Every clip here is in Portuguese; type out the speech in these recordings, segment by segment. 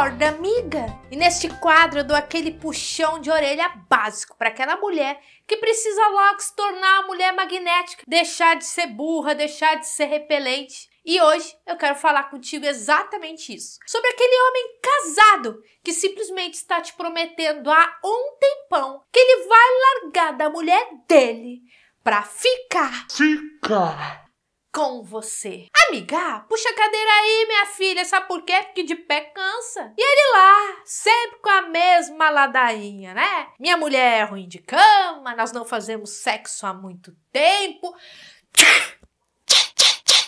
Acorda, amiga! E neste quadro eu dou aquele puxão de orelha básico para aquela mulher que precisa logo se tornar uma mulher magnética, deixar de ser burra, deixar de ser repelente. E hoje eu quero falar contigo exatamente isso. Sobre aquele homem casado que simplesmente está te prometendo há um tempão que ele vai largar da mulher dele para ficar. Ficar com você. Amiga, puxa a cadeira aí, minha filha, sabe por quê? Porque de pé cansa. E ele lá, sempre com a mesma ladainha, né? Minha mulher é ruim de cama, nós não fazemos sexo há muito tempo.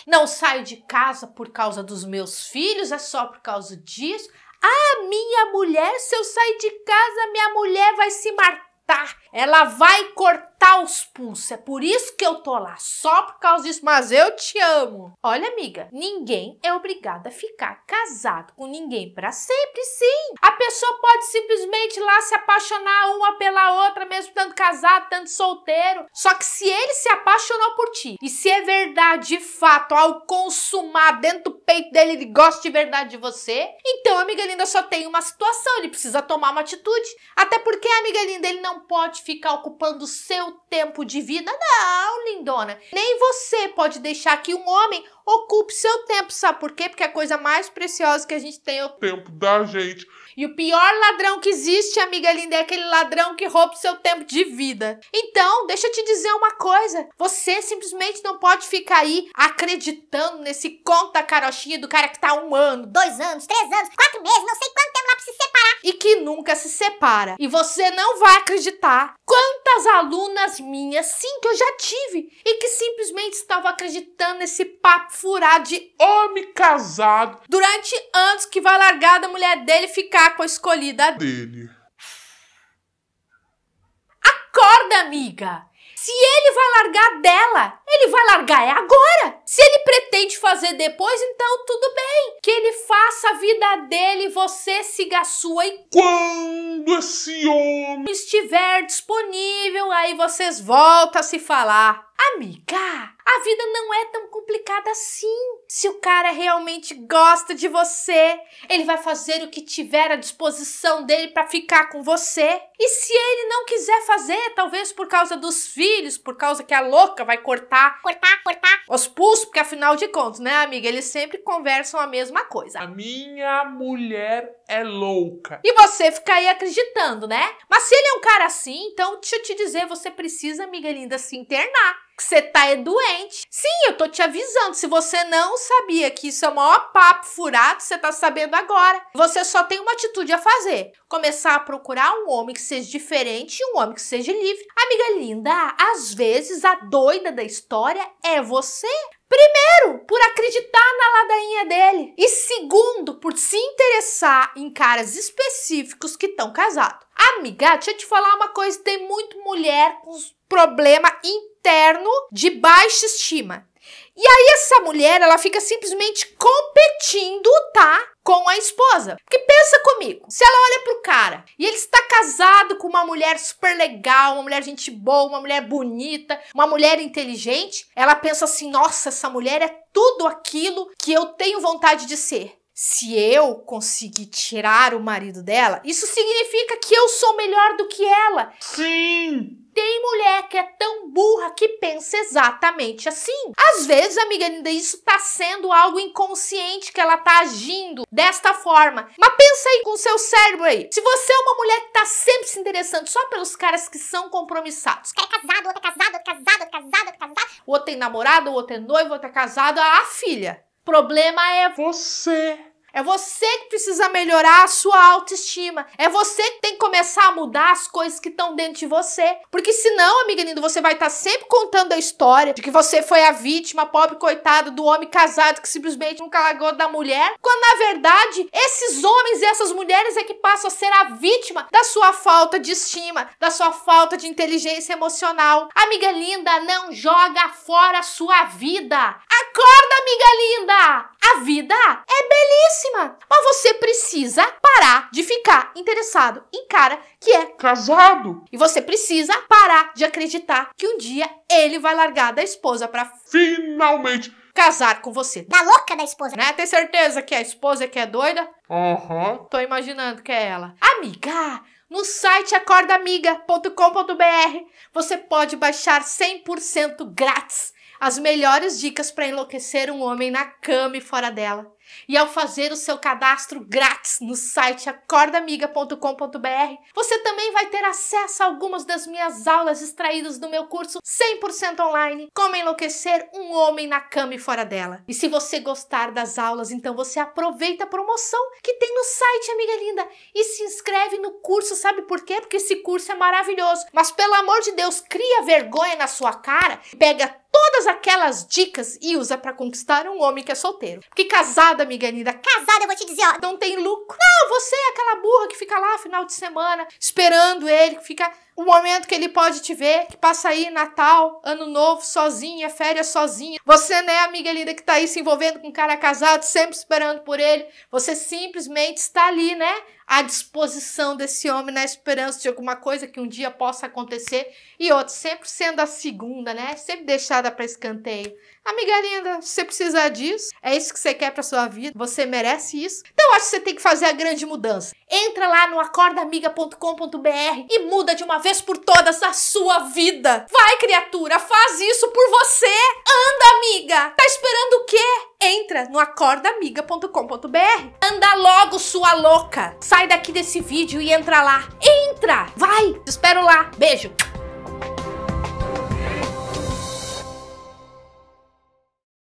Não saio de casa por causa dos meus filhos, é só por causa disso. Ah, minha mulher, se eu sair de casa, minha mulher vai se matar. Ela vai cortar tá os pulsos. É por isso que eu tô lá, só por causa disso, mas eu te amo. Olha, amiga, ninguém é obrigado a ficar casado com ninguém para sempre, sim. A pessoa pode simplesmente lá se apaixonar uma pela outra, mesmo tanto casado, tanto solteiro. Só que se ele se apaixonou por ti, e se é verdade de fato, ao consumar dentro do peito dele, ele gosta de verdade de você, então, amiga linda, só tem uma situação, ele precisa tomar uma atitude. Até porque, amiga linda, ele não pode ficar ocupando o seu tempo de vida? Não, lindona. Nem você pode deixar que um homem ocupe seu tempo, sabe por quê? Porque a coisa mais preciosa que a gente tem é o tempo da gente. E o pior ladrão que existe, amiga linda, é aquele ladrão que rouba seu tempo de vida. Então, deixa eu te dizer uma coisa: você simplesmente não pode ficar aí acreditando nesse conta carochinha do cara que tá um ano, dois anos, três anos, quatro meses, não sei quanto tempo lá pra se separar. E que nunca se separa. E você não vai acreditar quanto muitas alunas minhas, sim, que eu já tive, e que simplesmente estavam acreditando nesse papo furado de homem casado durante anos que vai largar da mulher dele ficar com a escolhida dele. Acorda, amiga! Se ele vai largar dela, ele vai largar é agora. Se ele pretende fazer depois, então tudo bem. Que ele faça a vida dele, você siga a sua. E quando esse homem estiver disponível, aí vocês voltam a se falar. Amiga, a vida não é tão complicada assim. Se o cara realmente gosta de você, ele vai fazer o que tiver à disposição dele para ficar com você. E se ele não quiser fazer, talvez por causa dos filhos, por causa que a louca vai cortar, cortar, cortar os pulsos, porque afinal de contas, né, amiga, eles sempre conversam a mesma coisa. A minha mulher é louca. E você fica aí acreditando, né? Mas se ele é um cara assim, então deixa eu te dizer, você precisa, amiga linda, se internar. Que você tá é doente gente. Sim, eu tô te avisando. Se você não sabia que isso é o maior papo furado, você tá sabendo agora. Você só tem uma atitude a fazer. Começar a procurar um homem que seja diferente e um homem que seja livre. Amiga linda, às vezes a doida da história é você. Primeiro, por acreditar na ladainha dele. E segundo, por se interessar em caras específicos que estão casados. Amiga, deixa eu te falar uma coisa: tem muito mulher com problema interno de baixa estima e aí essa mulher, ela fica simplesmente competindo, tá? Com a esposa. Porque pensa comigo, se ela olha pro cara e ele está casado com uma mulher super legal, uma mulher gente boa, uma mulher bonita, uma mulher inteligente, ela pensa assim: nossa, essa mulher é tudo aquilo que eu tenho vontade de ser. Se eu conseguir tirar o marido dela, isso significa que eu sou melhor do que ela. Sim! Tem mulher que é tão burra que pensa exatamente assim. Às vezes, amiga linda, isso tá sendo algo inconsciente que ela tá agindo desta forma. Mas pensa aí com o seu cérebro aí. Se você é uma mulher que tá sempre se interessando só pelos caras que são compromissados. O cara é casado, outro é casado, outro é casado, outro é casado, outro é casado. O outro tem namorado, o outro é noivo, o outro é casado. Ah, filha, problema é você. É você que precisa melhorar a sua autoestima. É você que tem que começar a mudar as coisas que estão dentro de você. Porque senão, amiga linda, você vai estar tá sempre contando a história de que você foi a vítima, pobre coitada do homem casado que simplesmente nunca largou da mulher. Quando na verdade, esses homens e essas mulheres é que passam a ser a vítima da sua falta de estima, da sua falta de inteligência emocional. Amiga linda, não joga fora a sua vida. Acorda, amiga linda! A vida é belíssima, mas você precisa parar de ficar interessado em cara que é casado. E você precisa parar de acreditar que um dia ele vai largar da esposa para finalmente casar com você. Da louca da esposa. Né? Tem certeza que é a esposa que é doida? Aham. Uhum. Tô imaginando que é ela. Amiga, no site acordaamiga.com.br você pode baixar 100% grátis as melhores dicas para enlouquecer um homem na cama e fora dela. E ao fazer o seu cadastro grátis no site acordaamiga.com.br, você também vai ter acesso a algumas das minhas aulas extraídas do meu curso 100% online Como Enlouquecer um Homem na Cama e Fora Dela. E se você gostar das aulas, então você aproveita a promoção que tem no site, amiga linda, e se inscreve no curso, sabe por quê? Porque esse curso é maravilhoso. Mas pelo amor de Deus, cria vergonha na sua cara, pega todas aquelas dicas e usa para conquistar um homem que é solteiro. Porque casado casada, amiga Nida. Casada, eu vou te dizer, ó. Não tem lucro. Não, você é aquela burra que fica lá final de semana esperando ele, que fica o momento que ele pode te ver, que passa aí Natal, Ano Novo, sozinha, férias sozinha. Você, né, amiga linda, que tá aí se envolvendo com um cara casado, sempre esperando por ele. Você simplesmente está ali, né, à disposição desse homem, na esperança de alguma coisa que um dia possa acontecer. E outra, sempre sendo a segunda, né, sempre deixada para escanteio. Amiga linda, você precisa disso? É isso que você quer para sua vida? Você merece isso? Então eu acho que você tem que fazer a grande mudança. Entra lá no acordaamiga.com.br e muda de uma vez por todas a sua vida. Vai, criatura, faz isso por você. Anda, amiga. Tá esperando o quê? entra no acordaamiga.com.br. Anda logo, sua louca! Sai daqui desse vídeo e entra lá. Entra! Vai! Te espero lá. Beijo!